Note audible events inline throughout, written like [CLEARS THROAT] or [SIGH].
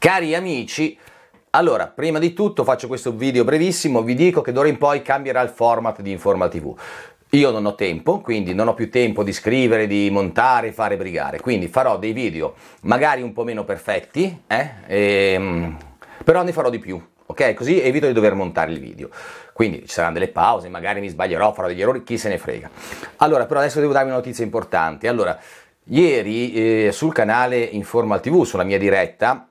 Cari amici, allora, prima di tutto faccio questo video brevissimo, vi dico che d'ora in poi cambierà il format di Informa TV. Io non ho tempo, quindi non ho più tempo di scrivere, di montare, fare brigare, quindi farò dei video magari un po' meno perfetti, eh? e, ehm, però ne farò di più, ok? Così evito di dover montare il video. Quindi ci saranno delle pause, magari mi sbaglierò, farò degli errori, chi se ne frega. Allora, però adesso devo darvi una notizia importante. Allora, ieri eh, sul canale Informa TV, sulla mia diretta,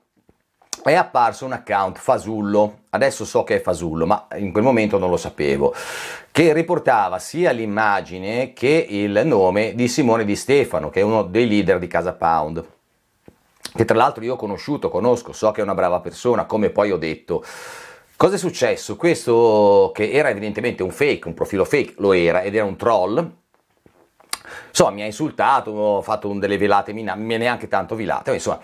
è apparso un account fasullo, adesso so che è fasullo, ma in quel momento non lo sapevo, che riportava sia l'immagine che il nome di Simone Di Stefano, che è uno dei leader di Casa Pound che tra l'altro io ho conosciuto, conosco, so che è una brava persona, come poi ho detto. Cosa è successo? Questo che era evidentemente un fake, un profilo fake, lo era, ed era un troll, insomma mi ha insultato, ho fatto delle velate, me neanche tanto velate, insomma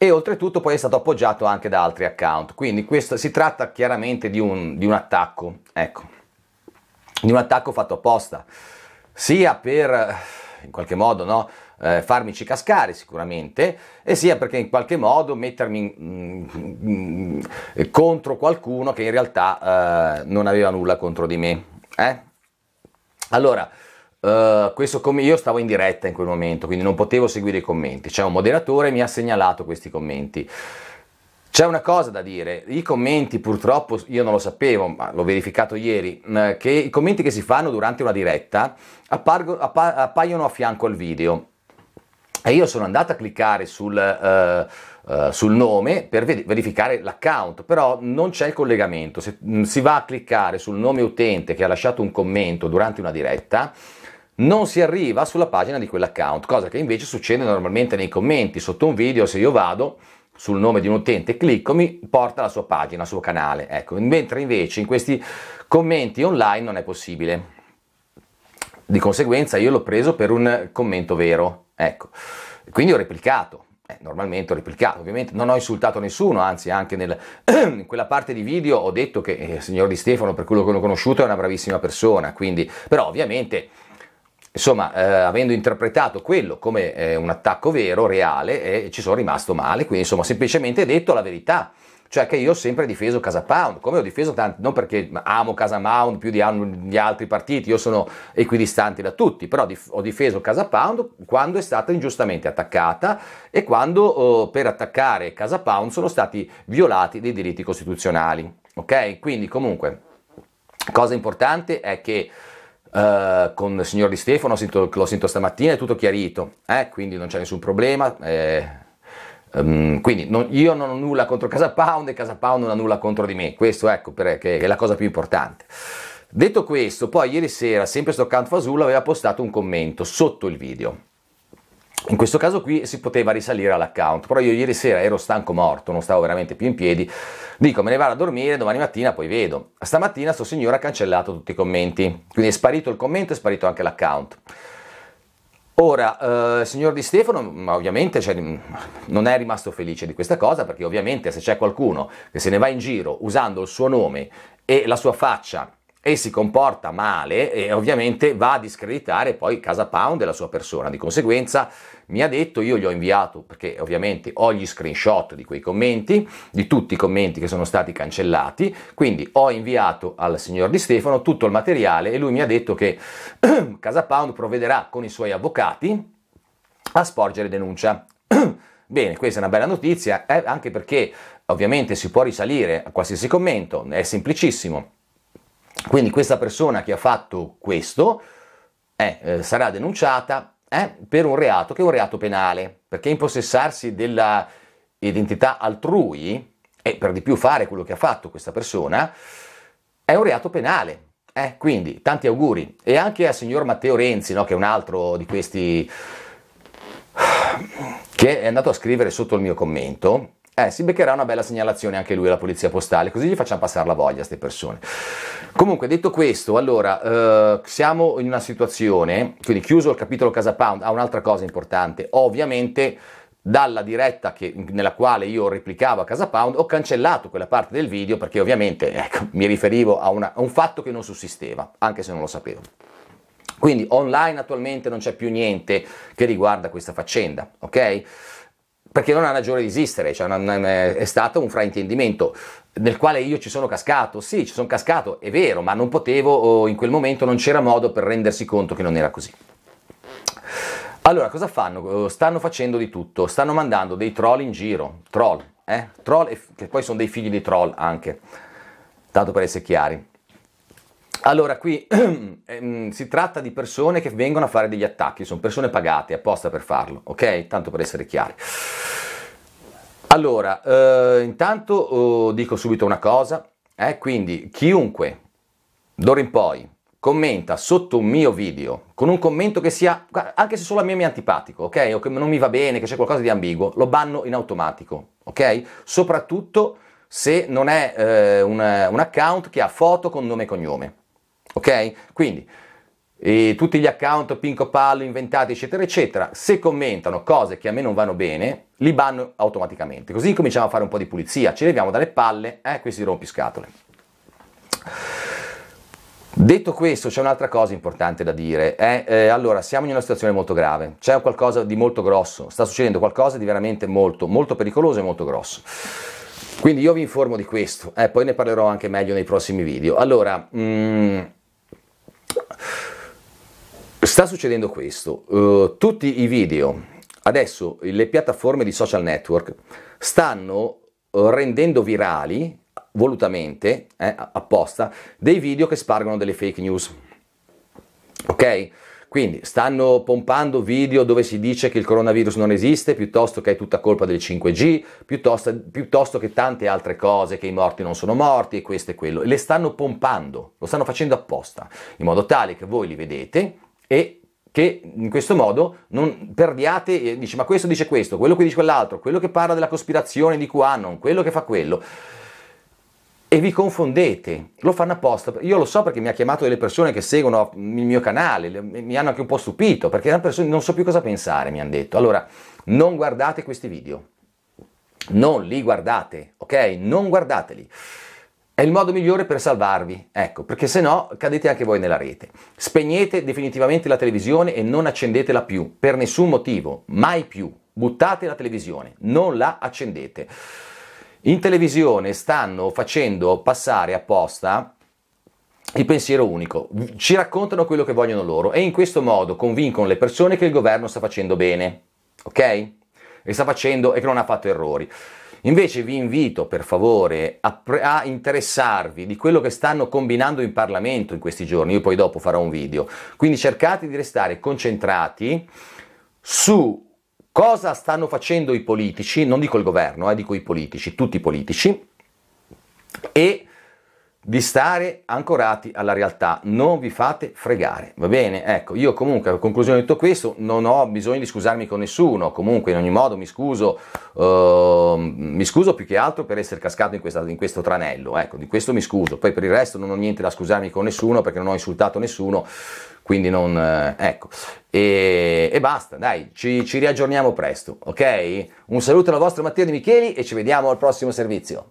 e oltretutto poi è stato appoggiato anche da altri account. Quindi questo, si tratta chiaramente di un, di un attacco, ecco, di un attacco fatto apposta, sia per in qualche modo no, eh, farmici cascare sicuramente, e sia perché in qualche modo mettermi mm, mm, contro qualcuno che in realtà eh, non aveva nulla contro di me. Eh? Allora, eh, questo com- io stavo in diretta in quel momento, quindi non potevo seguire i commenti. C'è un moderatore che mi ha segnalato questi commenti. C'è una cosa da dire, i commenti purtroppo io non lo sapevo, ma l'ho verificato ieri, mm, che i commenti che si fanno durante una diretta appargo, appa- appaiono a fianco al video. E io sono andato a cliccare sul, uh, uh, sul nome per ver- verificare l'account, però non c'è il collegamento. Se mh, mm, si va a cliccare sul nome utente che ha lasciato un commento durante una diretta, non si arriva sulla pagina di quell'account, cosa che invece succede normalmente nei commenti sotto un video, se io vado sul nome di un utente e clicco mi porta alla sua pagina, al suo canale, ecco, mentre invece in questi commenti online non è possibile. Di conseguenza io l'ho preso per un commento vero, ecco, quindi ho replicato. Eh, normalmente ho replicato, ovviamente non ho insultato nessuno, anzi anche nel, [CLEARS THROAT] in quella parte di video ho detto che il eh, signor Di Stefano, per quello che l'ho conosciuto, è una bravissima persona, quindi, però ovviamente Insomma, eh, avendo interpretato quello come eh, un attacco vero, reale, eh, ci sono rimasto male, quindi insomma semplicemente detto la verità. Cioè che io ho sempre difeso Casa Pound, come ho difeso tanti, non perché amo Casa Pound più di, di altri partiti, io sono equidistante da tutti, però dif- ho difeso Casa Pound quando è stata ingiustamente attaccata e quando oh, per attaccare Casa Pound sono stati violati dei diritti costituzionali. Ok? Quindi comunque, cosa importante è che Uh, con il signor Di Stefano, sento, lo sento stamattina, è tutto chiarito, eh? quindi non c'è nessun problema. Eh, um, quindi non, io non ho nulla contro Casa Pound e Casa Pound non ha nulla contro di me, questo ecco perché è la cosa più importante. Detto questo, poi ieri sera, sempre sto canto Fasul aveva postato un commento sotto il video in questo caso qui si poteva risalire all'account, però io ieri sera ero stanco morto, non stavo veramente più in piedi, dico me ne vado a dormire, domani mattina poi vedo. Stamattina sto signore ha cancellato tutti i commenti, quindi è sparito il commento e è sparito anche l'account. Ora, eh, signor Di Stefano, ma ovviamente cioè, non è rimasto felice di questa cosa, perché ovviamente se c'è qualcuno che se ne va in giro usando il suo nome e la sua faccia e si comporta male e ovviamente va a discreditare poi Casa Pound e la sua persona. Di conseguenza mi ha detto, io gli ho inviato, perché ovviamente ho gli screenshot di quei commenti, di tutti i commenti che sono stati cancellati, quindi ho inviato al signor Di Stefano tutto il materiale e lui mi ha detto che [CLEARS THROAT] Casa Pound provvederà con i suoi avvocati a sporgere denuncia. [CLEARS THROAT] Bene, questa è una bella notizia, eh, anche perché ovviamente si può risalire a qualsiasi commento, è semplicissimo quindi questa persona che ha fatto questo eh, eh, sarà denunciata eh, per un reato che è un reato penale, perché impossessarsi dell'identità altrui e per di più fare quello che ha fatto questa persona è un reato penale. Eh, quindi tanti auguri e anche al signor Matteo Renzi, no, che è un altro di questi che è andato a scrivere sotto il mio commento, eh, si beccherà una bella segnalazione anche lui alla polizia postale, così gli facciamo passare la voglia a queste persone. Comunque, detto questo, allora, eh, siamo in una situazione, quindi chiuso il capitolo Casa Pound, ha un'altra cosa importante, ovviamente dalla diretta che, nella quale io replicavo a Casa Pound, ho cancellato quella parte del video perché ovviamente ecco, mi riferivo a, una, a un fatto che non sussisteva, anche se non lo sapevo. Quindi online attualmente non c'è più niente che riguarda questa faccenda, ok? perché non ha ragione di esistere, cioè non, è, è stato un fraintendimento nel quale io ci sono cascato, sì ci sono cascato, è vero, ma non potevo, in quel momento non c'era modo per rendersi conto che non era così. Allora, cosa fanno? Eh, stanno facendo di tutto, stanno mandando dei troll in giro, troll, eh? troll, che poi sono dei figli di troll anche, tanto per essere chiari. Allora, qui [CLEARS THROAT] ehm, si tratta di persone che vengono a fare degli attacchi, sono persone pagate apposta per farlo, ok? Tanto per essere chiari. Allora, eh, intanto oh, dico subito una cosa, eh, quindi chiunque d'ora in poi commenta sotto un mio video con un commento che sia, anche se solo a me mi è antipatico, ok? O che non mi va bene, che c'è qualcosa di ambiguo, lo banno in automatico, ok? Soprattutto se non è eh, un, un account che ha foto con nome e cognome. Ok? Quindi tutti gli account Pinco Pallo inventati eccetera eccetera, se commentano cose che a me non vanno bene, li banno automaticamente. Così cominciamo a fare un po' di pulizia, ci leviamo dalle palle eh, questi rompiscatole. Detto questo, c'è un'altra cosa importante da dire. Eh? Eh, allora, siamo in una situazione molto grave, c'è qualcosa di molto grosso, sta succedendo qualcosa di veramente molto, molto pericoloso e molto grosso. Quindi io vi informo di questo, eh, poi ne parlerò anche meglio nei prossimi video. Allora, mh, mm, Sta succedendo questo, uh, tutti i video, adesso le piattaforme di social network stanno eh, rendendo virali volutamente, eh, apposta, dei video che spargono delle fake news. Ok? Quindi stanno pompando video dove si dice che il coronavirus non esiste, piuttosto che è tutta colpa del 5G, piuttosto, piuttosto che tante altre cose, che i morti non sono morti e questo e quello. E le stanno pompando, lo stanno facendo apposta, in modo tale che voi li vedete, e che in questo modo non perdiate, eh, dici ma questo dice questo, quello che dice quell'altro, quello che parla della cospirazione di QAnon, quello che fa quello e vi confondete, lo fanno apposta. Io lo so perché mi ha chiamato delle persone che seguono il mio canale, mi hanno anche un po' stupito, perché erano persone non so più cosa pensare, mi hanno detto. Allora, non guardate questi video, non li guardate, ok? Non guardateli. È il modo migliore per salvarvi, ecco, perché se no cadete anche voi nella rete. Spegnete definitivamente la televisione e non accendetela più, per nessun motivo, mai più. Buttate la televisione, non la accendete. In televisione stanno facendo passare apposta il pensiero unico, ci raccontano quello che vogliono loro e in questo modo convincono le persone che il governo sta facendo bene, ok? E sta facendo e che non ha fatto errori. Invece vi invito per favore a, pre- a, interessarvi di quello che stanno combinando in Parlamento in questi giorni, io poi dopo farò un video, quindi cercate di restare concentrati su cosa stanno facendo i politici, non dico il governo, eh, dico i politici, tutti i politici, e di stare ancorati alla realtà, non vi fate fregare, va bene? Ecco, io comunque a conclusione di tutto questo non ho bisogno di scusarmi con nessuno, comunque in ogni modo mi scuso, uh, mi scuso più che altro per essere cascato in, questa, in, questo tranello, ecco, di questo mi scuso, poi per il resto non ho niente da scusarmi con nessuno perché non ho insultato nessuno, quindi non... Eh, ecco, e, e, basta, dai, ci, ci riaggiorniamo presto, ok? Un saluto dal vostro Mattia Di Micheli e ci vediamo al prossimo servizio.